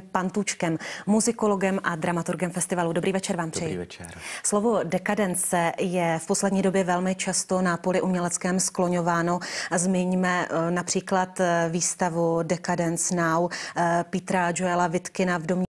Pantučkem, muzikologem a dramaturgem festivalu. Dobrý večer vám přeji. Dobrý večer. Slovo dekadence je v poslední době velmi často na poli uměleckém skloňováno. Zmiňme eh, například eh, výstavu Decadence Now eh, Petra Joela Vitkina v domě